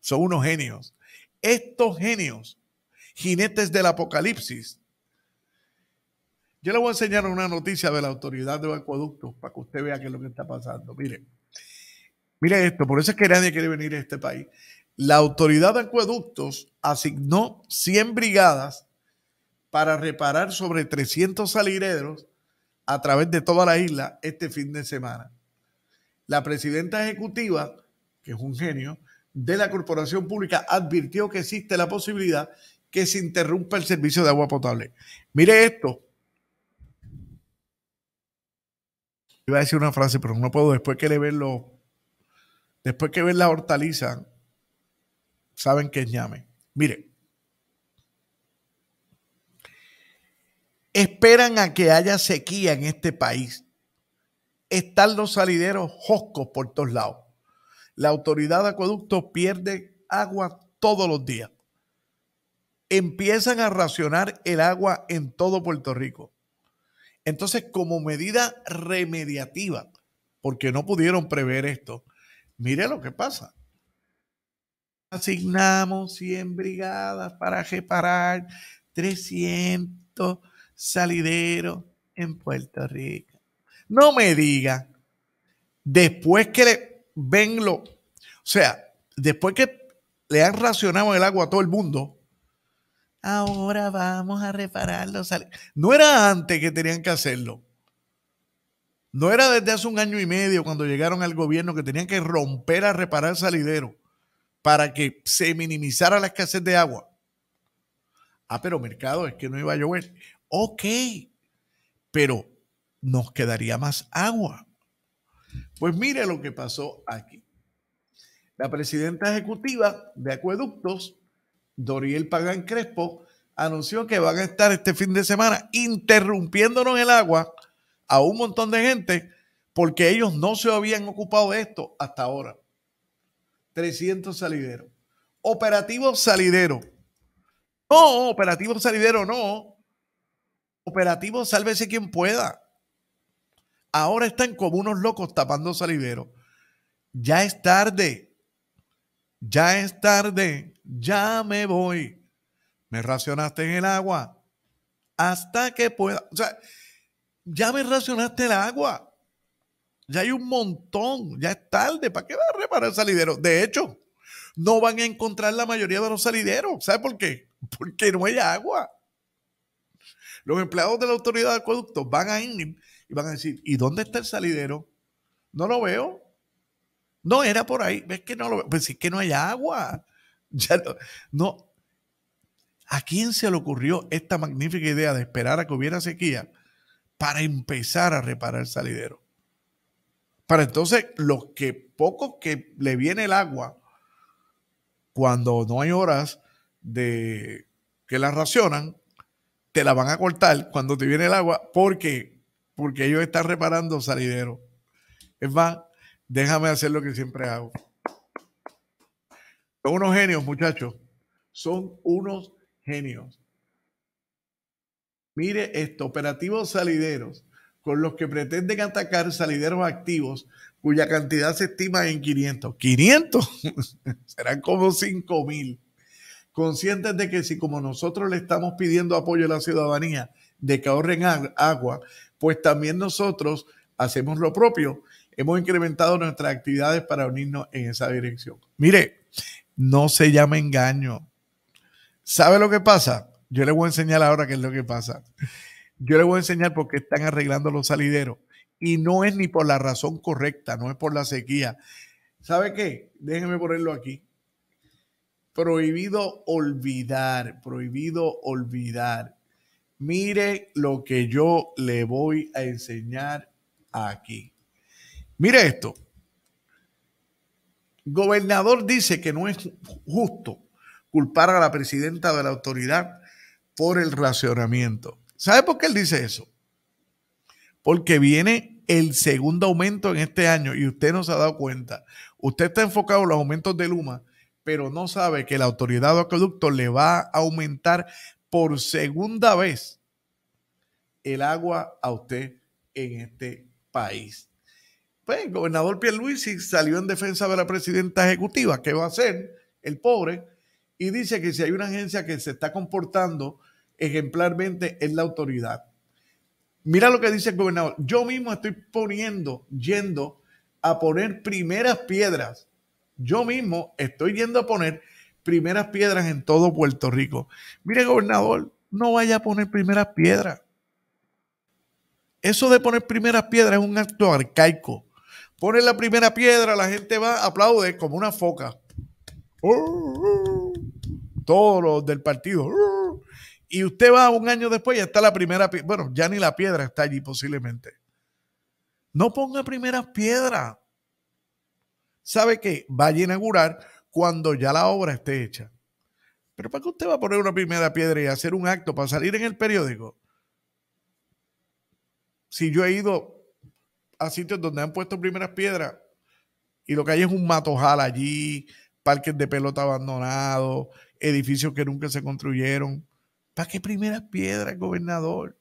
son unos genios. Estos genios, jinetes del apocalipsis. Yo le voy a enseñar una noticia de la autoridad de acueductos para que usted vea qué es lo que está pasando. Mire, mire esto, por eso es que nadie quiere venir a este país. La autoridad de acueductos asignó 100 brigadas para reparar sobre 300 salideros a través de toda la isla este fin de semana. La presidenta ejecutiva, que es un genio, de la Corporación Pública advirtió que existe la posibilidad que se interrumpa el servicio de agua potable. Mire esto. Iba a decir una frase, pero no puedo. Después que le ven los. Después que ven la hortaliza, saben que es ñame. Mire. Esperan a que haya sequía en este país. Están los salideros joscos por todos lados la autoridad de acueducto pierde agua todos los días. Empiezan a racionar el agua en todo Puerto Rico. Entonces, como medida remediativa, porque no pudieron prever esto, mire lo que pasa. Asignamos 100 brigadas para reparar 300 salideros en Puerto Rico. No me diga, después que le venlo. O sea, después que le han racionado el agua a todo el mundo, ahora vamos a reparar repararlo. No era antes que tenían que hacerlo. No era desde hace un año y medio cuando llegaron al gobierno que tenían que romper a reparar salidero para que se minimizara la escasez de agua. Ah, pero mercado, es que no iba a llover. Ok, pero nos quedaría más agua. Pues mire lo que pasó aquí. La presidenta ejecutiva de Acueductos, Doriel Pagán Crespo, anunció que van a estar este fin de semana interrumpiéndonos el agua a un montón de gente porque ellos no se habían ocupado de esto hasta ahora. 300 salideros. Operativo salidero. No, operativo salidero no. Operativo sálvese quien pueda. Ahora están como unos locos tapando salideros. Ya es tarde. Ya es tarde. Ya me voy. Me racionaste en el agua. Hasta que pueda. O sea, ya me racionaste el agua. Ya hay un montón. Ya es tarde. ¿Para qué va a reparar el salidero? De hecho, no van a encontrar la mayoría de los salideros. ¿Sabe por qué? Porque no hay agua. Los empleados de la autoridad de acueductos van a ir y van a decir, ¿y dónde está el salidero? No lo veo. No, era por ahí. ¿Ves que no lo veo? Pues es que no hay agua. Ya no, ¿A quién se le ocurrió esta magnífica idea de esperar a que hubiera sequía para empezar a reparar el salidero? Para entonces, los que pocos que le viene el agua, cuando no hay horas de que la racionan, te la van a cortar cuando te viene el agua porque porque ellos están reparando salideros. Es va, déjame hacer lo que siempre hago. Son unos genios, muchachos. Son unos genios. Mire esto, operativos salideros, con los que pretenden atacar salideros activos cuya cantidad se estima en 500. 500 serán como 5 mil. Conscientes de que si como nosotros le estamos pidiendo apoyo a la ciudadanía de que ahorren agua, pues también nosotros hacemos lo propio. Hemos incrementado nuestras actividades para unirnos en esa dirección. Mire, no se llama engaño. ¿Sabe lo que pasa? Yo le voy a enseñar ahora qué es lo que pasa. Yo le voy a enseñar por qué están arreglando los salideros. Y no es ni por la razón correcta, no es por la sequía. ¿Sabe qué? Déjenme ponerlo aquí. Prohibido olvidar, prohibido olvidar. Mire lo que yo le voy a enseñar aquí. Mire esto. Gobernador dice que no es justo culpar a la presidenta de la autoridad por el racionamiento. ¿Sabe por qué él dice eso? Porque viene el segundo aumento en este año y usted no se ha dado cuenta. Usted está enfocado en los aumentos de Luma, pero no sabe que la autoridad de acueducto le va a aumentar por segunda vez el agua a usted en este país. Pues el gobernador Pierluisi salió en defensa de la presidenta ejecutiva, que va a hacer el pobre, y dice que si hay una agencia que se está comportando ejemplarmente es la autoridad. Mira lo que dice el gobernador. Yo mismo estoy poniendo, yendo a poner primeras piedras. Yo mismo estoy yendo a poner primeras piedras en todo Puerto Rico. Mire, gobernador, no vaya a poner primeras piedras. Eso de poner primeras piedras es un acto arcaico. Pone la primera piedra, la gente va, aplaude como una foca. Todos los del partido. Y usted va un año después y está la primera Bueno, ya ni la piedra está allí posiblemente. No ponga primeras piedras. ¿Sabe qué? Vaya a inaugurar cuando ya la obra esté hecha. Pero ¿para qué usted va a poner una primera piedra y hacer un acto para salir en el periódico? Si yo he ido a sitios donde han puesto primeras piedras y lo que hay es un matojal allí, parques de pelota abandonados, edificios que nunca se construyeron. ¿Para qué primeras piedras, gobernador?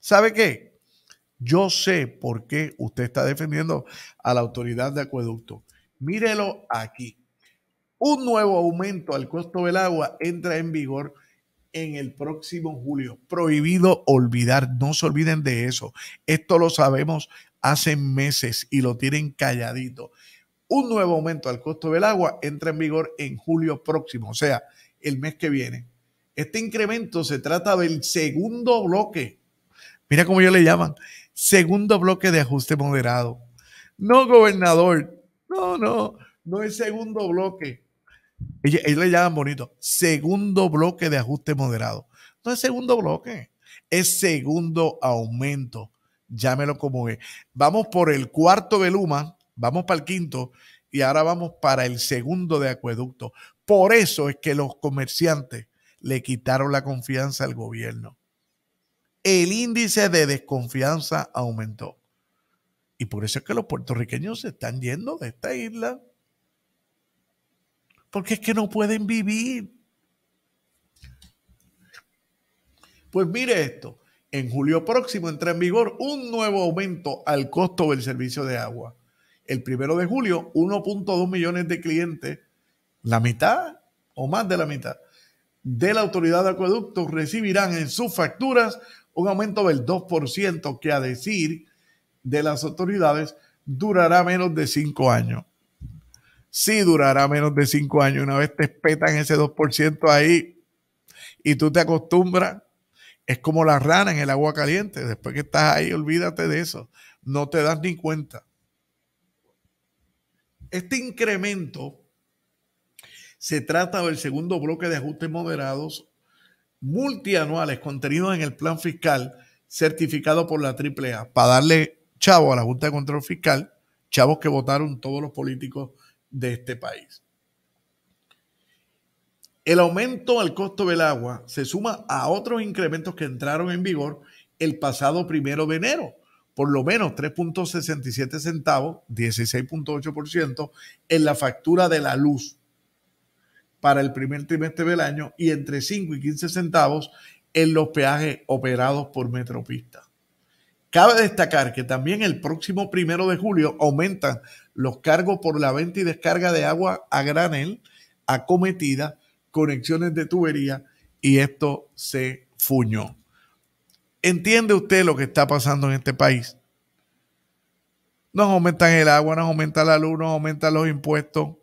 ¿Sabe qué? Yo sé por qué usted está defendiendo a la autoridad de acueducto. Mírelo aquí. Un nuevo aumento al costo del agua entra en vigor en el próximo julio. Prohibido olvidar, no se olviden de eso. Esto lo sabemos hace meses y lo tienen calladito. Un nuevo aumento al costo del agua entra en vigor en julio próximo, o sea, el mes que viene. Este incremento se trata del segundo bloque. Mira cómo yo le llaman. Segundo bloque de ajuste moderado. No, gobernador. No, no, no es segundo bloque. Ellos, le llaman bonito. Segundo bloque de ajuste moderado. No es segundo bloque, es segundo aumento. Llámelo como es. Vamos por el cuarto de Luma, vamos para el quinto y ahora vamos para el segundo de acueducto. Por eso es que los comerciantes le quitaron la confianza al gobierno. El índice de desconfianza aumentó. Y por eso es que los puertorriqueños se están yendo de esta isla porque es que no pueden vivir. Pues mire esto, en julio próximo entra en vigor un nuevo aumento al costo del servicio de agua. El primero de julio, 1.2 millones de clientes, la mitad o más de la mitad, de la autoridad de acueductos recibirán en sus facturas un aumento del 2% que a decir de las autoridades durará menos de cinco años sí durará menos de cinco años. Una vez te espetan ese 2% ahí y tú te acostumbras, es como la rana en el agua caliente. Después que estás ahí, olvídate de eso. No te das ni cuenta. Este incremento se trata del segundo bloque de ajustes moderados multianuales contenidos en el plan fiscal certificado por la AAA para darle chavo a la Junta de Control Fiscal, chavos que votaron todos los políticos de este país. El aumento al costo del agua se suma a otros incrementos que entraron en vigor el pasado primero de enero, por lo menos 3.67 centavos, 16.8% en la factura de la luz para el primer trimestre del año y entre 5 y 15 centavos en los peajes operados por Metropista. Cabe destacar que también el próximo primero de julio aumentan los cargos por la venta y descarga de agua a granel, acometida, conexiones de tubería y esto se fuñó. ¿Entiende usted lo que está pasando en este país? Nos aumentan el agua, nos aumenta la luz, nos aumentan los impuestos.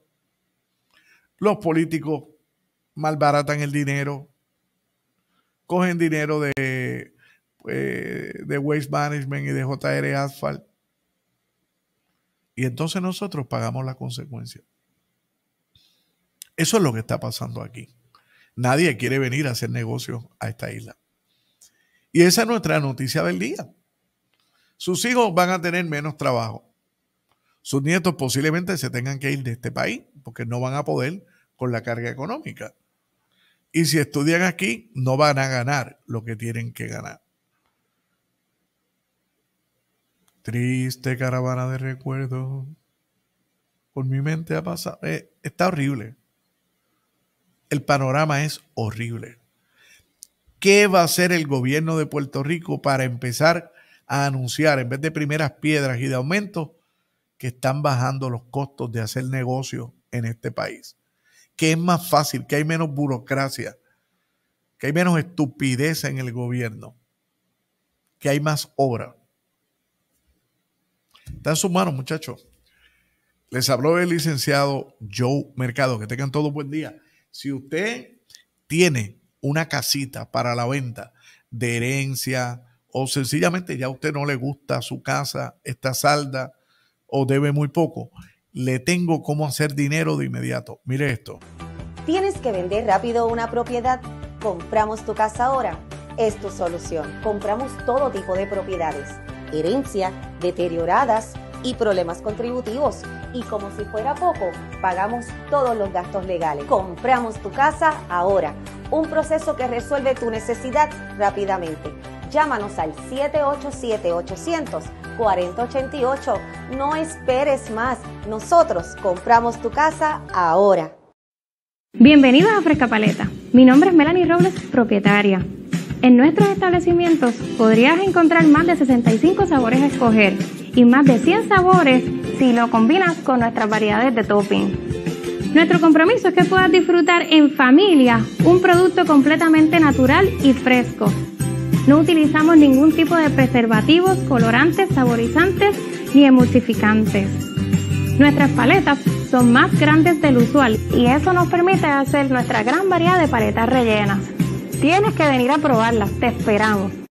Los políticos malbaratan el dinero, cogen dinero de, eh, de Waste Management y de JR Asphalt y entonces nosotros pagamos la consecuencia. Eso es lo que está pasando aquí. Nadie quiere venir a hacer negocios a esta isla. Y esa es nuestra noticia del día. Sus hijos van a tener menos trabajo. Sus nietos posiblemente se tengan que ir de este país porque no van a poder con la carga económica. Y si estudian aquí, no van a ganar lo que tienen que ganar. Triste caravana de recuerdos. Por mi mente ha pasado. Eh, está horrible. El panorama es horrible. ¿Qué va a hacer el gobierno de Puerto Rico para empezar a anunciar, en vez de primeras piedras y de aumentos, que están bajando los costos de hacer negocio en este país? Que es más fácil, que hay menos burocracia, que hay menos estupidez en el gobierno, que hay más obra. Está en sus manos, muchachos. Les habló el licenciado Joe Mercado. Que tengan todo buen día. Si usted tiene una casita para la venta de herencia o sencillamente ya a usted no le gusta su casa, está salda o debe muy poco, le tengo cómo hacer dinero de inmediato. Mire esto. ¿Tienes que vender rápido una propiedad? Compramos tu casa ahora. Es tu solución. Compramos todo tipo de propiedades herencia, deterioradas y problemas contributivos. Y como si fuera poco, pagamos todos los gastos legales. Compramos tu casa ahora. Un proceso que resuelve tu necesidad rápidamente. Llámanos al 787-800-4088. No esperes más. Nosotros compramos tu casa ahora. Bienvenida a Fresca Paleta. Mi nombre es Melanie Robles, propietaria. En nuestros establecimientos podrías encontrar más de 65 sabores a escoger y más de 100 sabores si lo combinas con nuestras variedades de topping. Nuestro compromiso es que puedas disfrutar en familia un producto completamente natural y fresco. No utilizamos ningún tipo de preservativos, colorantes, saborizantes ni emulsificantes. Nuestras paletas son más grandes del usual y eso nos permite hacer nuestra gran variedad de paletas rellenas. Tienes que venir a probarla, te esperamos.